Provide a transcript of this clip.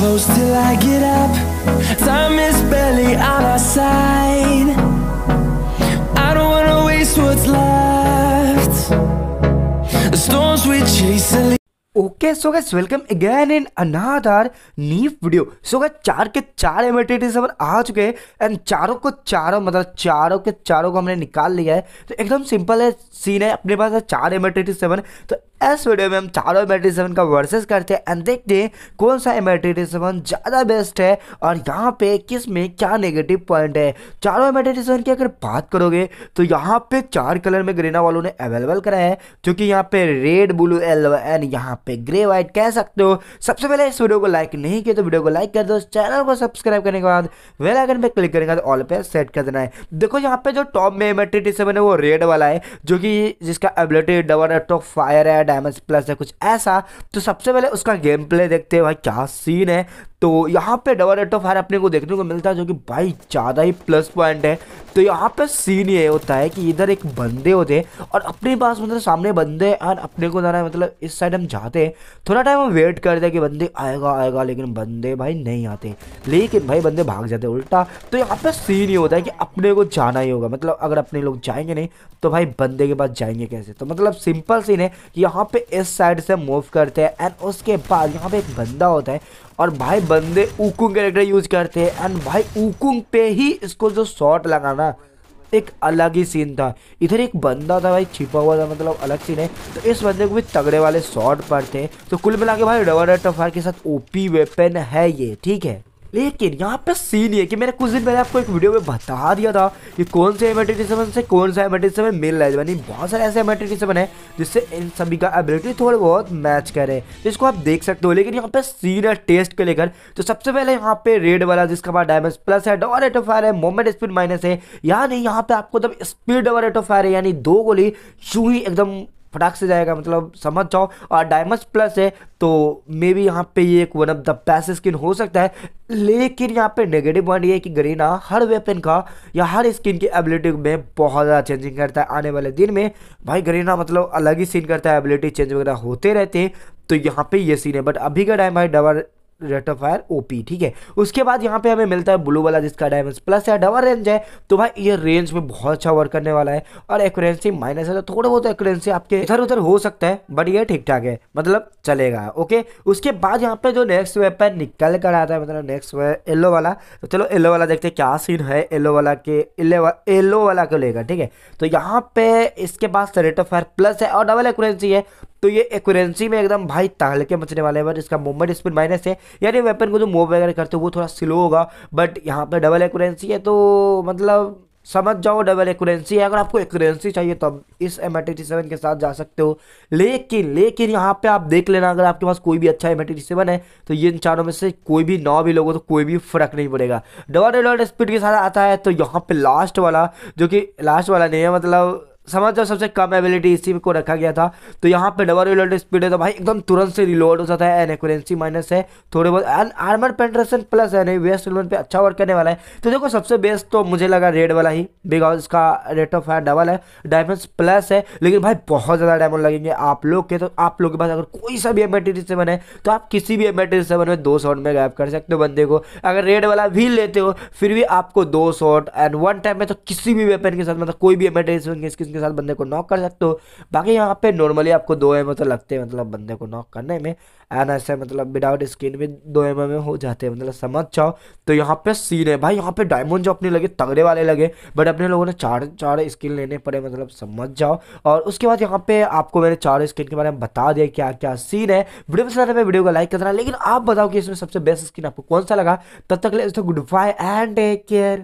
close till I get up Time is barely on our side I don't wanna waste what's left The storms we chase are okay so guys welcome again in another new video so guys चार के चार एमिटेटिव summer आ चुके हैं and चारों को चारों मतलब चारों के चारों को हमने निकाल लिया है तो एकदम सिंपल है सीन है अपने पास है चार एमिटेटिव सेवन तो इस वीडियो में हम चारों एम सेवन का वर्सेस करते हैं एंड देखते हैं कौन सा एम सेवन ज़्यादा बेस्ट है और यहाँ पे किस में क्या नेगेटिव पॉइंट है चारों एम सेवन की अगर बात करोगे तो यहाँ पे चार कलर में ग्रेना वालों ने अवेलेबल कराया है जो कि यहाँ पे रेड ब्लू येलो एंड यहाँ पे ग्रे व्हाइट कह सकते हो सबसे पहले इस वीडियो को लाइक नहीं किया तो वीडियो को लाइक कर दो चैनल को सब्सक्राइब करने के बाद वेल आइकन क्लिक करेंगे तो ऑल पे सेट कर देना है देखो यहाँ पे जो टॉप में सेवन है वो रेड वाला है जो कि जिसका ability double rate of fire and diamond plus है कुछ ऐसा तो सबसे पहले उसका गेम प्ले देखते हैं भाई क्या सीन है तो यहाँ पे डबल रेट ऑफ फायर अपने को देखने को मिलता है जो कि भाई ज़्यादा ही प्लस पॉइंट है तो यहाँ पे सीन ये होता है कि इधर एक बंदे होते हैं और अपने पास मतलब सामने बंदे और अपने को जाना है मतलब इस साइड हम जाते हैं थोड़ा टाइम हम वेट करते हैं कि बंदे आएगा आएगा लेकिन बंदे भाई नहीं आते लेकिन भाई बंदे भाग जाते हैं उल्टा तो यहाँ पे सीन ये होता है कि अपने को जाना ही होगा मतलब अगर अपने लोग जाएंगे नहीं तो भाई बंदे के पास जाएंगे कैसे तो मतलब सिंपल सीन है कि यहाँ पे इस साइड से मूव करते हैं एंड उसके बाद यहाँ पे एक बंदा होता है और भाई बंदे ऊकुंग कैरेक्टर यूज करते हैं एंड भाई ऊकुंग पे ही इसको जो शॉट लगाना एक अलग ही सीन था इधर एक बंदा था भाई छिपा हुआ था मतलब अलग सीन है तो इस बंदे को भी तगड़े वाले शॉट पड़ते हैं तो कुल मिला के भाई रबर टफार के साथ ओपी वेपन है ये ठीक है लेकिन यहाँ पे सीन ये कि मैंने कुछ दिन पहले आपको एक वीडियो में बता दिया था कि कौन से एमेट्रिक सेवन से कौन सा एमेट्रिक सेवन मिल रहा है यानी बहुत सारे ऐसे एमेट्रिक सेवन है जिससे इन सभी का एबिलिटी थोड़ी बहुत मैच करे तो इसको आप देख सकते हो लेकिन यहाँ पे सीन है टेस्ट को लेकर तो सबसे पहले यहाँ पे रेड वाला जिसका पास डायमंड प्लस है डबल रेट ऑफ फायर है मोमेंट स्पीड माइनस है यानी यहाँ पे आपको जब speed double rate of fire है यानी दो गोली चूही ही एकदम फटाक से जाएगा मतलब समझ जाओ और डायमंड प्लस है तो मे बी यहाँ पे ये एक one of the best skin हो सकता है लेकिन यहाँ पे नेगेटिव पॉइंट ये है कि गरीना हर वेपन का या हर स्किन की एबिलिटी में बहुत ज़्यादा चेंजिंग करता है आने वाले दिन में भाई गरीना मतलब अलग ही सीन करता है एबिलिटी चेंज वगैरह होते रहते हैं तो यहाँ पे ये सीन है बट अभी का टाइम भाई double rate of fire OP ठीक है उसके बाद यहाँ पे हमें मिलता है ब्लू वाला जिसका डायमंड प्लस है डबल रेंज है तो भाई ये रेंज में बहुत अच्छा वर्क करने वाला है और एक्यूरेंसी माइनस है तो थोड़ा बहुत एक्यूरेंसी आपके इधर उधर हो सकता है बट ये ठीक ठाक है मतलब चलेगा ओके उसके बाद यहाँ पे जो नेक्स्ट वेपन निकल कर आता है मतलब नेक्स्ट वे येलो वाला तो चलो येलो वाला देखते हैं क्या सीन है येलो वाला के येलो वाला को लेकर ठीक है तो यहाँ पे इसके पास रेट ऑफ फायर प्लस है और डबल एक्यूरेंसी है तो ये एक्यूरेंसी में एकदम भाई ताल के मचने वाले हैं इसका मूवमेंट स्पीड माइनस है यानी वेपन को जो मूव वगैरह करते हो वो थोड़ा स्लो होगा बट यहाँ पर डबल एक्यूरेंसी है तो मतलब समझ जाओ डबल एक्यूरेंसी है अगर आपको एक्यूरेंसी चाहिए तो आप इस एम सेवन के साथ जा सकते हो लेकिन लेकिन यहाँ पे आप देख लेना अगर आपके पास कोई भी अच्छा एम सेवन है तो ये इन चारों में से कोई भी नौ भी लोगों तो कोई भी फर्क नहीं पड़ेगा डबल डबल स्पीड के साथ आता है तो यहाँ पे लास्ट वाला जो कि लास्ट वाला नहीं है मतलब समझ जाओ सबसे कम एबिलिटी इसी को रखा गया था तो यहाँ पे डबल रिलोड स्पीड है तो भाई एकदम तुरंत से रिलोड हो जाता है एन एक्सी माइनस है थोड़े बहुत एन आर्मर पेंट्रेशन प्लस है नहीं वेस्ट रिलोड पे अच्छा वर्क करने वाला है तो देखो सबसे बेस्ट तो मुझे लगा रेड वाला ही बिकॉज इसका रेट ऑफ फायर डबल है डायमंड प्लस है लेकिन भाई बहुत ज़्यादा डायमंड लगेंगे आप लोग के तो आप लोग के पास अगर कोई सा भी एम से है तो आप किसी भी एम से में दो शॉट में गायब कर सकते हो बंदे को अगर रेड वाला भी लेते हो फिर भी आपको दो शॉट एंड वन टाइम में तो किसी भी वेपन के साथ मतलब कोई भी एम सेवन उसके साथ बंदे को नॉक कर सकते हो बाकी यहाँ पे नॉर्मली आपको दो एम तो लगते हैं मतलब बंदे को नॉक करने में एंड ऐसे मतलब विदाउट स्किन भी दो एम में हो जाते हैं मतलब समझ जाओ तो यहाँ पे सीन है भाई यहाँ पे डायमंड जो अपने लगे तगड़े वाले लगे बट अपने लोगों ने चार चार स्किन लेने पड़े मतलब समझ जाओ और उसके बाद यहाँ पे आपको मैंने चार स्किन के बारे में बता दिया क्या क्या सीन है वीडियो पसंद है तो वीडियो को लाइक करना लेकिन आप बताओ कि इसमें सबसे बेस्ट स्किन आपको कौन सा लगा तब तक ले good bye and take care